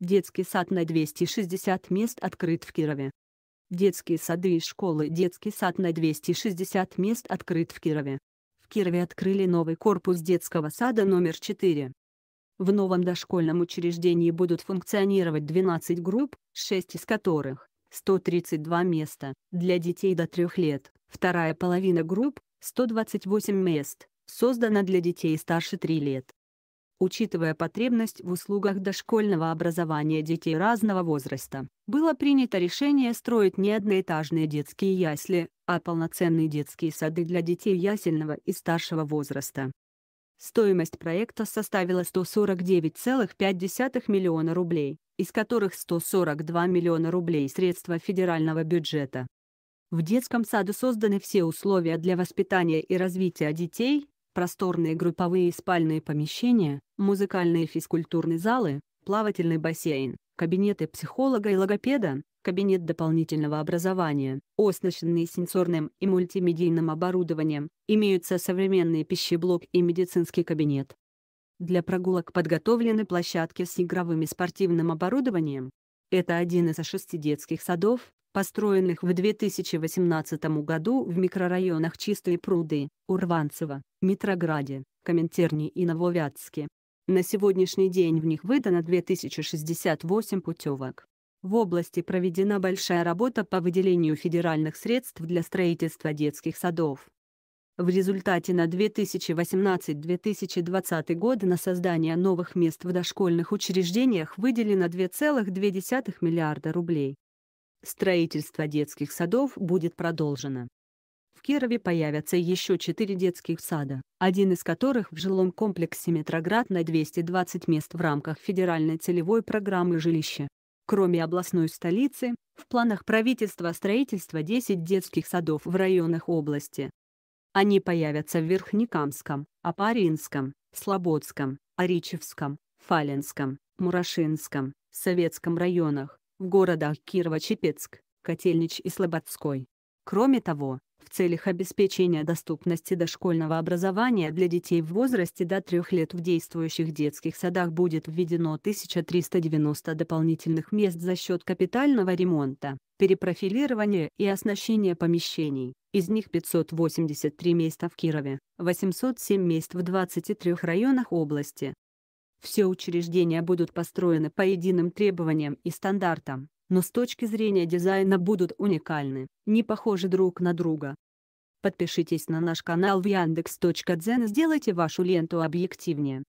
Детский сад на 260 мест открыт в Кирове. Детские сады и школы Детский сад на 260 мест открыт в Кирове. В Кирове открыли новый корпус детского сада номер 4. В новом дошкольном учреждении будут функционировать 12 групп, 6 из которых – 132 места, для детей до 3 лет. Вторая половина групп – 128 мест, создана для детей старше 3 лет учитывая потребность в услугах дошкольного образования детей разного возраста, было принято решение строить не одноэтажные детские ясли, а полноценные детские сады для детей ясельного и старшего возраста. Стоимость проекта составила 149,5 миллиона рублей, из которых 142 миллиона рублей – средства федерального бюджета. В детском саду созданы все условия для воспитания и развития детей, просторные групповые и спальные помещения, музыкальные и физкультурные залы, плавательный бассейн, кабинеты психолога и логопеда, кабинет дополнительного образования, оснащенные сенсорным и мультимедийным оборудованием, имеются современный пищеблок и медицинский кабинет. Для прогулок подготовлены площадки с игровым и спортивным оборудованием. Это один из шести детских садов, построенных в 2018 году в микрорайонах Чистые пруды, Урванцево, Митрограде, Коминтерне и Нововятске. На сегодняшний день в них выдано 2068 путевок. В области проведена большая работа по выделению федеральных средств для строительства детских садов. В результате на 2018-2020 годы на создание новых мест в дошкольных учреждениях выделено 2,2 миллиарда рублей. Строительство детских садов будет продолжено. В Кирове появятся еще четыре детских сада, один из которых в жилом комплексе «Метроград» на 220 мест в рамках федеральной целевой программы жилища. Кроме областной столицы, в планах правительства строительство 10 детских садов в районах области. Они появятся в Верхнекамском, Апаринском, Слободском, Оричевском, Фалинском, Мурашинском, Советском районах в городах Кирово-Чепецк, Котельнич и Слободской. Кроме того, в целях обеспечения доступности дошкольного образования для детей в возрасте до трех лет в действующих детских садах будет введено 1390 дополнительных мест за счет капитального ремонта, перепрофилирования и оснащения помещений. Из них 583 места в Кирове, 807 мест в 23 районах области, все учреждения будут построены по единым требованиям и стандартам, но с точки зрения дизайна будут уникальны, не похожи друг на друга. Подпишитесь на наш канал в Яндекс.Дзен и сделайте вашу ленту объективнее.